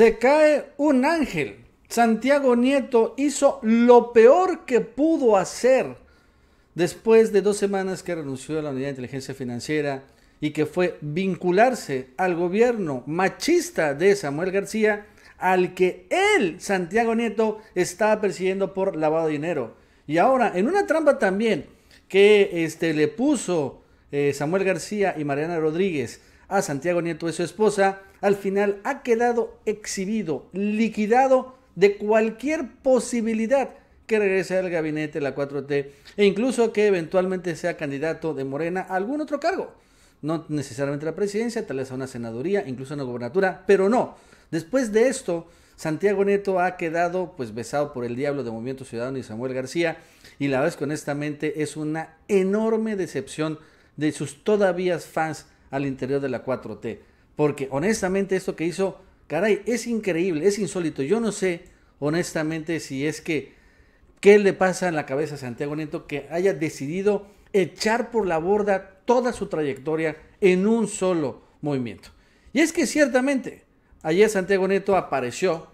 Se cae un ángel. Santiago Nieto hizo lo peor que pudo hacer después de dos semanas que renunció a la Unidad de Inteligencia Financiera y que fue vincularse al gobierno machista de Samuel García, al que él, Santiago Nieto, estaba persiguiendo por lavado de dinero. Y ahora, en una trampa también que este, le puso eh, Samuel García y Mariana Rodríguez a Santiago Nieto y su esposa, al final ha quedado exhibido, liquidado de cualquier posibilidad que regrese al gabinete la 4T e incluso que eventualmente sea candidato de Morena a algún otro cargo. No necesariamente la presidencia, tal vez a una senaduría, incluso a una gobernatura, pero no. Después de esto, Santiago Neto ha quedado pues besado por el diablo de Movimiento Ciudadano y Samuel García y la vez que honestamente es una enorme decepción de sus todavía fans al interior de la 4T. Porque honestamente esto que hizo, caray, es increíble, es insólito. Yo no sé, honestamente, si es que, ¿qué le pasa en la cabeza a Santiago Neto, que haya decidido echar por la borda toda su trayectoria en un solo movimiento? Y es que ciertamente, ayer Santiago Neto apareció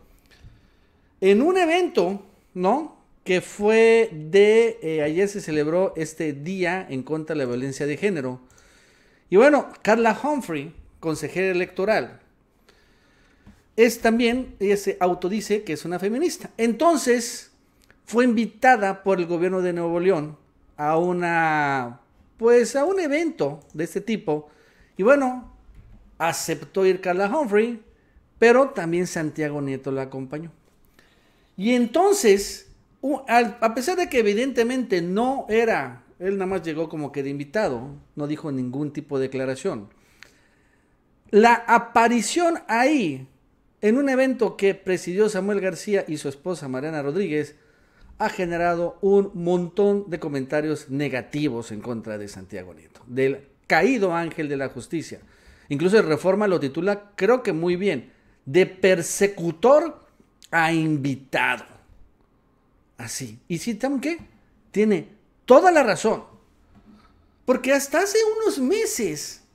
en un evento, ¿no? Que fue de, eh, ayer se celebró este día en contra de la violencia de género. Y bueno, Carla Humphrey, consejera electoral. Es también, ese se autodice que es una feminista. Entonces, fue invitada por el gobierno de Nuevo León a una, pues a un evento de este tipo. Y bueno, aceptó ir Carla Humphrey, pero también Santiago Nieto la acompañó. Y entonces, a pesar de que evidentemente no era, él nada más llegó como que de invitado, no dijo ningún tipo de declaración. La aparición ahí, en un evento que presidió Samuel García y su esposa Mariana Rodríguez, ha generado un montón de comentarios negativos en contra de Santiago Nieto, del caído ángel de la justicia. Incluso Reforma lo titula, creo que muy bien, de persecutor a invitado. Así. Y si que tiene toda la razón. Porque hasta hace unos meses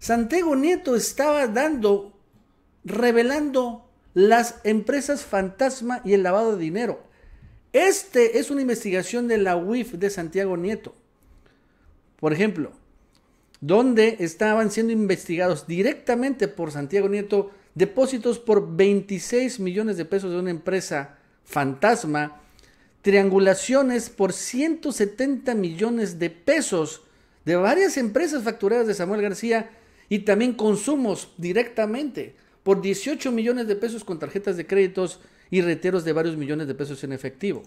Santiago Nieto estaba dando, revelando las empresas fantasma y el lavado de dinero. Este es una investigación de la UIF de Santiago Nieto. Por ejemplo, donde estaban siendo investigados directamente por Santiago Nieto depósitos por 26 millones de pesos de una empresa fantasma, triangulaciones por 170 millones de pesos de varias empresas facturadas de Samuel García y también consumos directamente por 18 millones de pesos con tarjetas de créditos y reteros de varios millones de pesos en efectivo.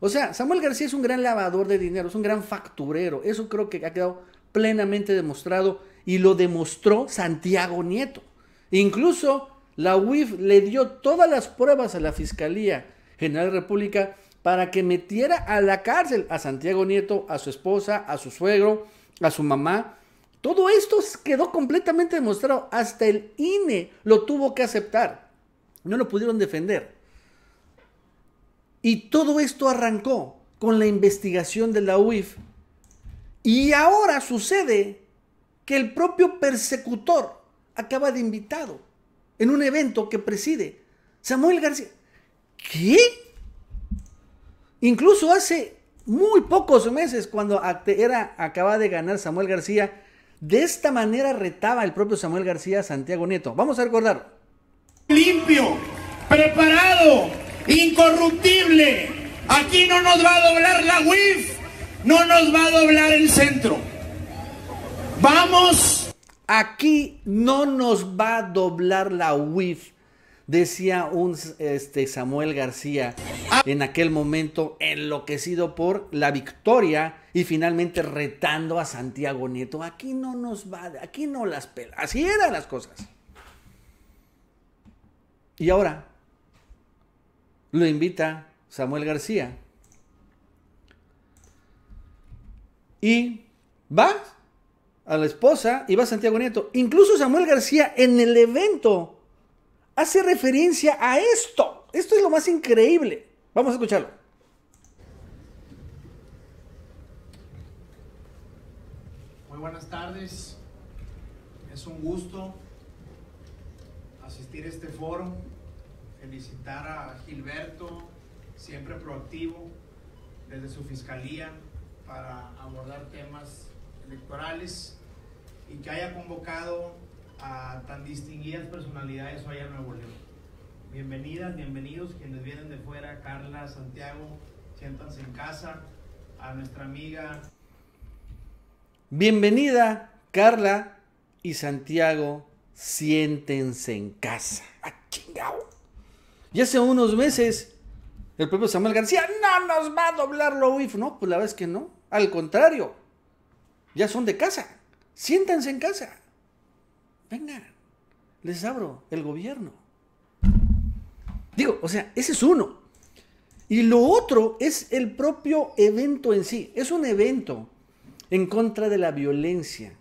O sea, Samuel García es un gran lavador de dinero, es un gran facturero. Eso creo que ha quedado plenamente demostrado y lo demostró Santiago Nieto. Incluso la UIF le dio todas las pruebas a la Fiscalía General de la República para que metiera a la cárcel a Santiago Nieto, a su esposa, a su suegro, a su mamá todo esto quedó completamente demostrado. Hasta el INE lo tuvo que aceptar. No lo pudieron defender. Y todo esto arrancó con la investigación de la UIF. Y ahora sucede que el propio persecutor acaba de invitado en un evento que preside Samuel García. ¿Qué? Incluso hace muy pocos meses, cuando era, acaba de ganar Samuel García, de esta manera retaba el propio Samuel García Santiago Nieto. Vamos a recordar. Limpio, preparado, incorruptible. Aquí no nos va a doblar la UIF, no nos va a doblar el centro. Vamos. Aquí no nos va a doblar la UIF, decía un este, Samuel García ah. en aquel momento enloquecido por la victoria y finalmente retando a Santiago Nieto. Aquí no nos va, aquí no las pelas. Así eran las cosas. Y ahora lo invita Samuel García. Y va a la esposa y va Santiago Nieto. Incluso Samuel García en el evento hace referencia a esto. Esto es lo más increíble. Vamos a escucharlo. Muy buenas tardes. Es un gusto asistir a este foro, felicitar a Gilberto, siempre proactivo desde su fiscalía para abordar temas electorales y que haya convocado a tan distinguidas personalidades hoy en Nuevo Bienvenidas, bienvenidos quienes vienen de fuera, Carla, Santiago, siéntanse en casa, a nuestra amiga. Bienvenida, Carla y Santiago, siéntense en casa. ¡A ¡Ah, chingado! Y hace unos meses, el propio Samuel García, no nos va a doblar lo UIF. No, pues la verdad es que no. Al contrario, ya son de casa. Siéntanse en casa. Venga, les abro el gobierno. Digo, o sea, ese es uno. Y lo otro es el propio evento en sí. Es un evento en contra de la violencia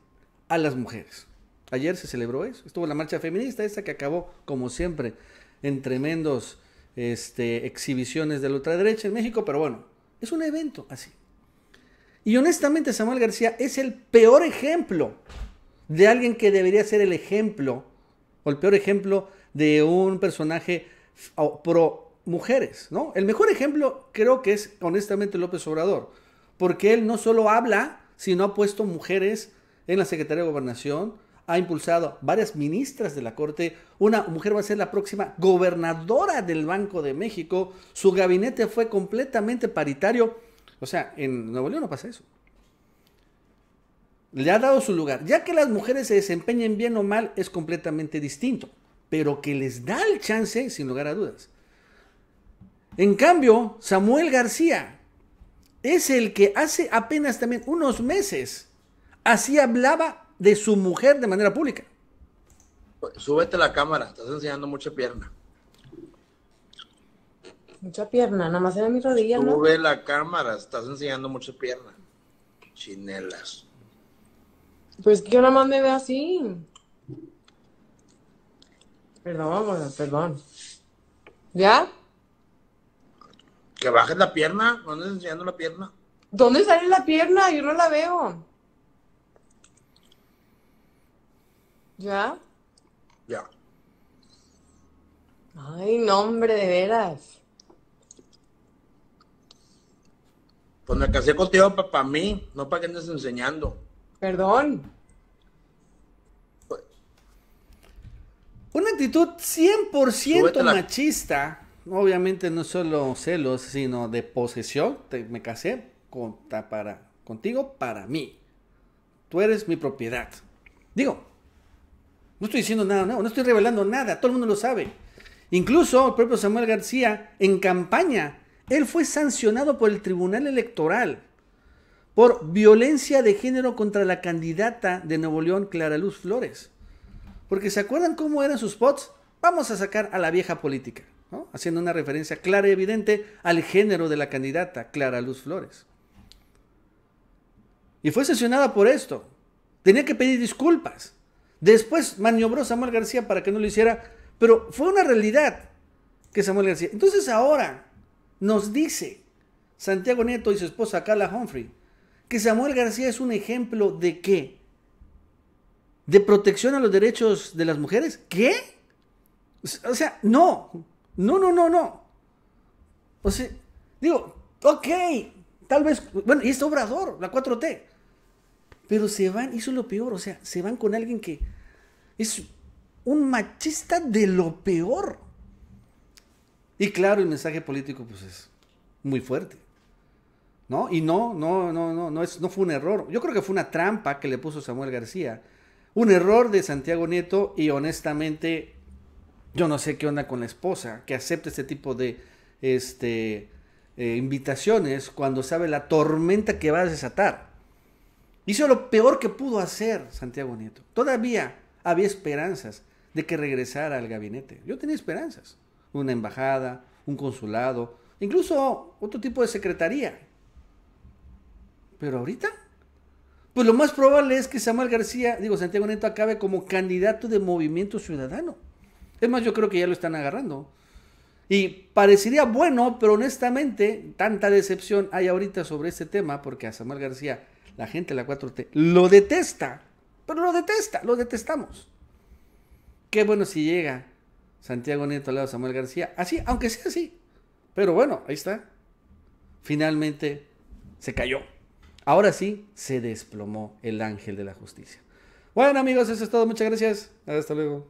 a las mujeres. Ayer se celebró eso. Estuvo la marcha feminista, esa que acabó, como siempre, en tremendos este, exhibiciones de la ultraderecha en México, pero bueno, es un evento así. Y honestamente, Samuel García es el peor ejemplo de alguien que debería ser el ejemplo o el peor ejemplo de un personaje pro mujeres, ¿no? El mejor ejemplo creo que es honestamente López Obrador, porque él no solo habla, sino ha puesto mujeres en la Secretaría de Gobernación, ha impulsado varias ministras de la Corte, una mujer va a ser la próxima gobernadora del Banco de México, su gabinete fue completamente paritario, o sea, en Nuevo León no pasa eso. Le ha dado su lugar. Ya que las mujeres se desempeñen bien o mal es completamente distinto, pero que les da el chance sin lugar a dudas. En cambio, Samuel García es el que hace apenas también unos meses así hablaba de su mujer de manera pública. Súbete la cámara, estás enseñando mucha pierna. Mucha pierna, nada más era mi rodilla, ¿no? Sube la cámara, estás enseñando mucha pierna. Chinelas. Pues que yo nada más me ve así. Perdón, vamos, perdón. ¿Ya? Que bajes la pierna, ¿Dónde enseñando la pierna. ¿Dónde sale la pierna? Yo no la veo. ¿Ya? Ya. Ay, no, hombre, de veras. Pues me casé contigo para mí, no para que andes enseñando. Perdón. Una actitud 100% machista. Obviamente no solo celos, sino de posesión. me casé con, para, contigo para mí. Tú eres mi propiedad. Digo, no estoy diciendo nada nuevo, no estoy revelando nada, todo el mundo lo sabe. Incluso el propio Samuel García, en campaña, él fue sancionado por el Tribunal Electoral por violencia de género contra la candidata de Nuevo León, Clara Luz Flores. Porque ¿se acuerdan cómo eran sus spots? Vamos a sacar a la vieja política, haciendo una referencia clara y evidente al género de la candidata, Clara Luz Flores. Y fue sesionada por esto. Tenía que pedir disculpas. Después maniobró Samuel García para que no lo hiciera, pero fue una realidad que Samuel García. Entonces ahora nos dice Santiago Nieto y su esposa Carla Humphrey que Samuel García es un ejemplo de qué? ¿De protección a los derechos de las mujeres? ¿Qué? O sea, no, no, no, no, no. O sea, digo, ok, tal vez, bueno, y es obrador, la 4T. Pero se van, hizo lo peor, o sea, se van con alguien que es un machista de lo peor. Y claro, el mensaje político pues es muy fuerte. ¿no? Y no, no, no, no, no, es, no fue un error. Yo creo que fue una trampa que le puso Samuel García. Un error de Santiago Nieto y honestamente yo no sé qué onda con la esposa que acepta este tipo de este, eh, invitaciones cuando sabe la tormenta que va a desatar. Hizo lo peor que pudo hacer Santiago Nieto. Todavía había esperanzas de que regresara al gabinete. Yo tenía esperanzas. Una embajada, un consulado, incluso otro tipo de secretaría pero ahorita, pues lo más probable es que Samuel García, digo, Santiago Neto acabe como candidato de Movimiento Ciudadano. Es más, yo creo que ya lo están agarrando. Y parecería bueno, pero honestamente, tanta decepción hay ahorita sobre este tema, porque a Samuel García, la gente de la 4T, lo detesta, pero lo detesta, lo detestamos. Qué bueno si llega Santiago Neto al lado de Samuel García, así, aunque sea así. Pero bueno, ahí está. Finalmente se cayó. Ahora sí, se desplomó el ángel de la justicia. Bueno amigos, eso es todo. Muchas gracias. Hasta luego.